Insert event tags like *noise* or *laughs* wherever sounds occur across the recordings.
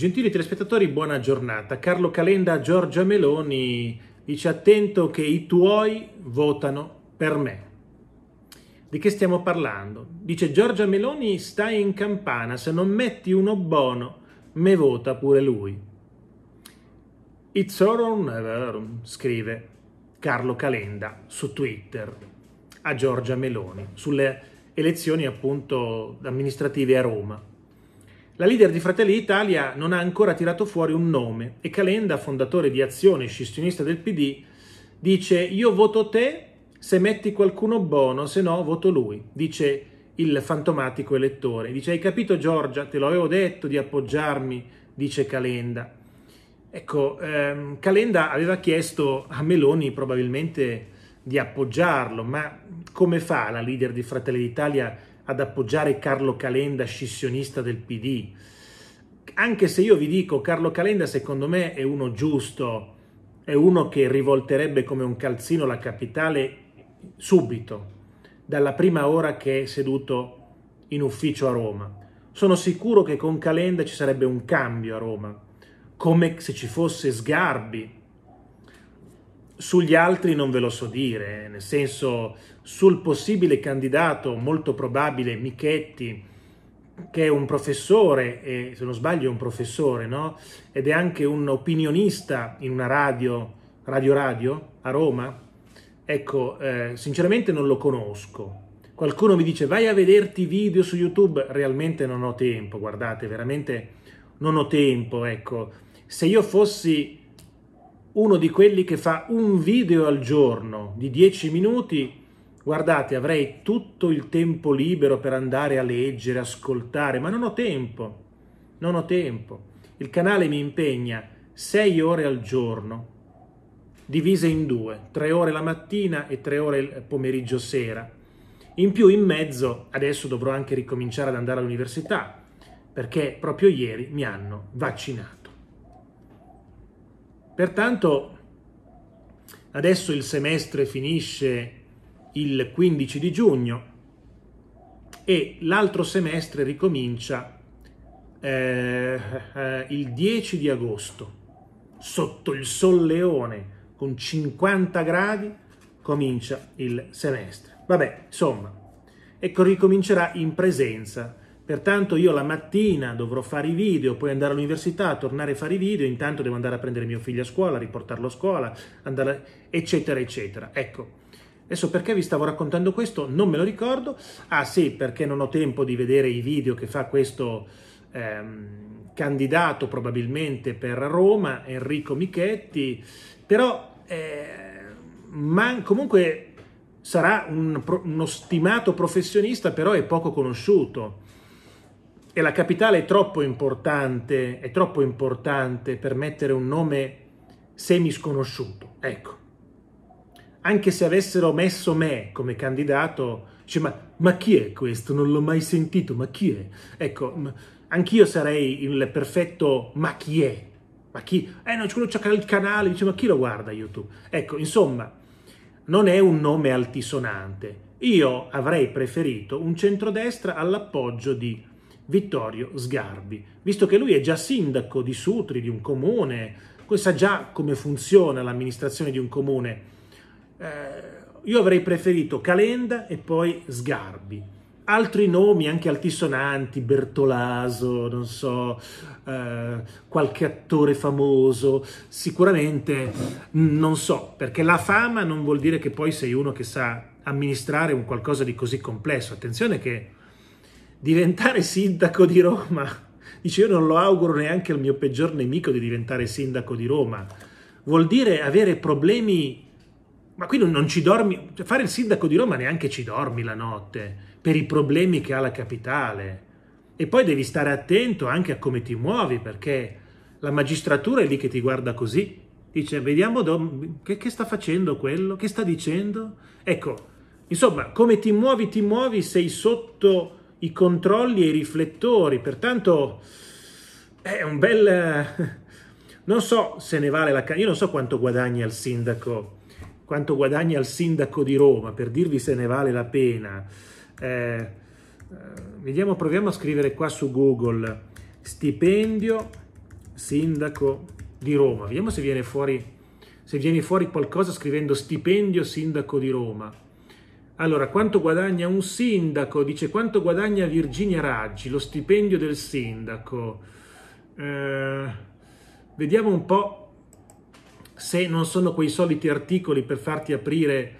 Gentili telespettatori, buona giornata. Carlo Calenda, Giorgia Meloni dice attento che i tuoi votano per me. Di che stiamo parlando? Dice Giorgia Meloni stai in campana, se non metti uno buono, me vota pure lui. It's all or never, scrive Carlo Calenda su Twitter a Giorgia Meloni sulle elezioni appunto amministrative a Roma. La leader di Fratelli d'Italia non ha ancora tirato fuori un nome e Calenda, fondatore di Azione scissionista del PD, dice io voto te se metti qualcuno buono, se no voto lui, dice il fantomatico elettore. Dice hai capito Giorgia, te l'avevo detto di appoggiarmi, dice Calenda. Ecco, ehm, Calenda aveva chiesto a Meloni probabilmente di appoggiarlo, ma come fa la leader di Fratelli d'Italia ad appoggiare Carlo Calenda, scissionista del PD. Anche se io vi dico, Carlo Calenda secondo me è uno giusto, è uno che rivolterebbe come un calzino la capitale subito, dalla prima ora che è seduto in ufficio a Roma. Sono sicuro che con Calenda ci sarebbe un cambio a Roma, come se ci fosse Sgarbi, sugli altri non ve lo so dire, nel senso sul possibile candidato molto probabile Michetti, che è un professore, e, se non sbaglio è un professore, no? ed è anche un opinionista in una radio, Radio Radio, a Roma, ecco, eh, sinceramente non lo conosco. Qualcuno mi dice vai a vederti video su YouTube, realmente non ho tempo, guardate, veramente non ho tempo, ecco. Se io fossi uno di quelli che fa un video al giorno di 10 minuti, guardate, avrei tutto il tempo libero per andare a leggere, ascoltare, ma non ho tempo, non ho tempo. Il canale mi impegna 6 ore al giorno, divise in due, 3 ore la mattina e 3 ore il pomeriggio sera. In più in mezzo adesso dovrò anche ricominciare ad andare all'università, perché proprio ieri mi hanno vaccinato. Pertanto adesso il semestre finisce il 15 di giugno e l'altro semestre ricomincia eh, eh, il 10 di agosto sotto il solleone con 50 gradi comincia il semestre. Vabbè, insomma, ecco ricomincerà in presenza Pertanto io la mattina dovrò fare i video, poi andare all'università, tornare a fare i video, intanto devo andare a prendere mio figlio a scuola, riportarlo a scuola, andare, eccetera, eccetera. Ecco, adesso perché vi stavo raccontando questo? Non me lo ricordo. Ah sì, perché non ho tempo di vedere i video che fa questo ehm, candidato probabilmente per Roma, Enrico Michetti, però eh, comunque sarà un, uno stimato professionista, però è poco conosciuto e la capitale è troppo importante, è troppo importante per mettere un nome semi sconosciuto. Ecco, anche se avessero messo me come candidato, dice, ma, ma chi è questo? Non l'ho mai sentito, ma chi è? Ecco, anch'io sarei il perfetto ma chi è? Ma chi? Eh non c'è quello c'ha il canale, dice, ma chi lo guarda YouTube? Ecco, insomma, non è un nome altisonante. Io avrei preferito un centrodestra all'appoggio di Vittorio Sgarbi, visto che lui è già sindaco di Sutri, di un comune, sa già come funziona l'amministrazione di un comune. Eh, io avrei preferito Calenda e poi Sgarbi. Altri nomi anche altisonanti, Bertolaso, non so, eh, qualche attore famoso, sicuramente non so, perché la fama non vuol dire che poi sei uno che sa amministrare un qualcosa di così complesso. Attenzione che diventare sindaco di Roma. Dice, io non lo auguro neanche al mio peggior nemico di diventare sindaco di Roma. Vuol dire avere problemi, ma qui non, non ci dormi, cioè fare il sindaco di Roma neanche ci dormi la notte, per i problemi che ha la capitale. E poi devi stare attento anche a come ti muovi, perché la magistratura è lì che ti guarda così. Dice, vediamo do, che, che sta facendo quello, che sta dicendo. Ecco, insomma, come ti muovi, ti muovi, sei sotto i controlli e i riflettori, pertanto è un bel... *laughs* Non so se ne vale la... Io non so quanto guadagna il sindaco, quanto guadagna il sindaco di Roma, per dirvi se ne vale la pena. Eh, vediamo, proviamo a scrivere qua su Google stipendio sindaco di Roma. Vediamo se viene fuori, se viene fuori qualcosa scrivendo stipendio sindaco di Roma. Allora, quanto guadagna un sindaco? Dice quanto guadagna Virginia Raggi, lo stipendio del sindaco. Eh, vediamo un po' se non sono quei soliti articoli per farti aprire,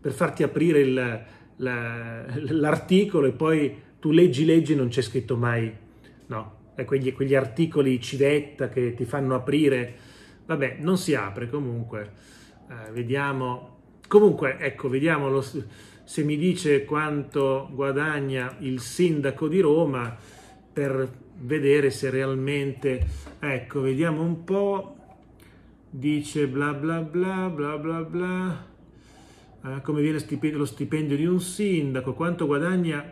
per farti aprire l'articolo la, e poi tu leggi, leggi e non c'è scritto mai. No, è quegli, quegli articoli civetta che ti fanno aprire. Vabbè, non si apre comunque. Eh, vediamo. Comunque, ecco, vediamo lo se mi dice quanto guadagna il sindaco di Roma per vedere se realmente... Ecco, vediamo un po', dice bla bla bla bla bla bla, eh, come viene stipendio, lo stipendio di un sindaco, quanto guadagna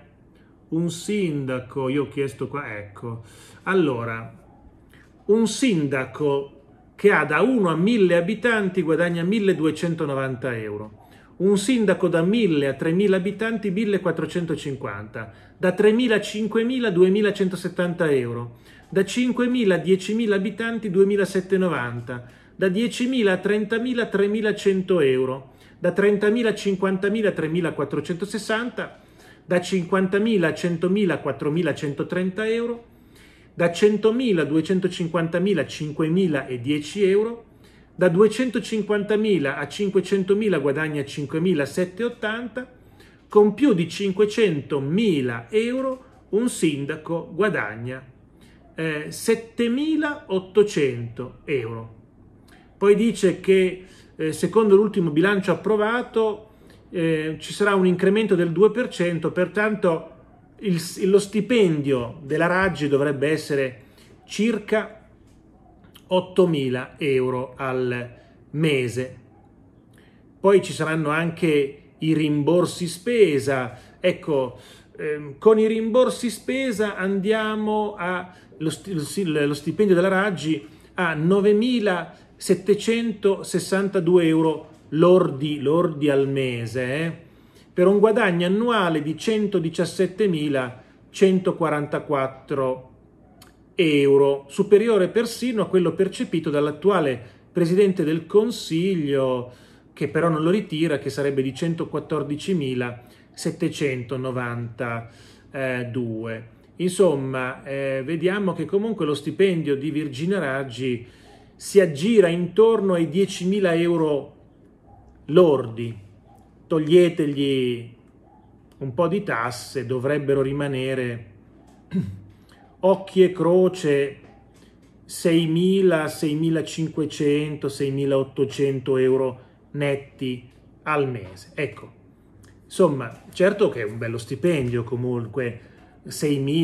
un sindaco, io ho chiesto qua, ecco. Allora, un sindaco che ha da 1 a 1000 abitanti guadagna 1290 euro un sindaco da 1000 a 3000 abitanti 1450, da 3000 a 5000 2170 euro, da 5000 a 10.000 abitanti 2790, da 10.000 a 30.000 3100 euro, da 30.000 a 50.000 3460, da 50.000 a 100.000 4130 euro, da 100.000 250.000 5.010 euro, da 250.000 a 500.000 guadagna 5.780, con più di 500.000 euro un sindaco guadagna eh, 7.800 euro. Poi dice che eh, secondo l'ultimo bilancio approvato eh, ci sarà un incremento del 2%, pertanto il, lo stipendio della Raggi dovrebbe essere circa 8.000 euro al mese. Poi ci saranno anche i rimborsi spesa. Ecco, ehm, con i rimborsi spesa andiamo allo lo stipendio della Raggi a 9.762 euro lordi, lordi al mese, eh? per un guadagno annuale di 117.144 euro euro, superiore persino a quello percepito dall'attuale Presidente del Consiglio, che però non lo ritira, che sarebbe di 114.792. Eh, Insomma, eh, vediamo che comunque lo stipendio di Virginia Raggi si aggira intorno ai 10.000 euro lordi. Toglietegli un po' di tasse, dovrebbero rimanere occhi e croce 6.000, 6.500, 6.800 euro netti al mese. Ecco, insomma, certo che è un bello stipendio comunque, 6.000,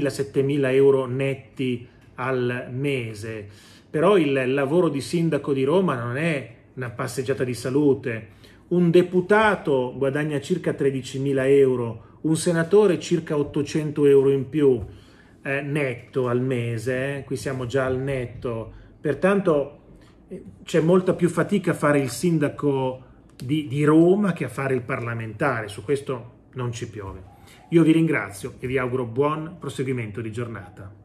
7.000 euro netti al mese, però il lavoro di sindaco di Roma non è una passeggiata di salute. Un deputato guadagna circa 13.000 euro, un senatore circa 800 euro in più, eh, netto al mese, eh. qui siamo già al netto, pertanto eh, c'è molta più fatica a fare il sindaco di, di Roma che a fare il parlamentare, su questo non ci piove. Io vi ringrazio e vi auguro buon proseguimento di giornata.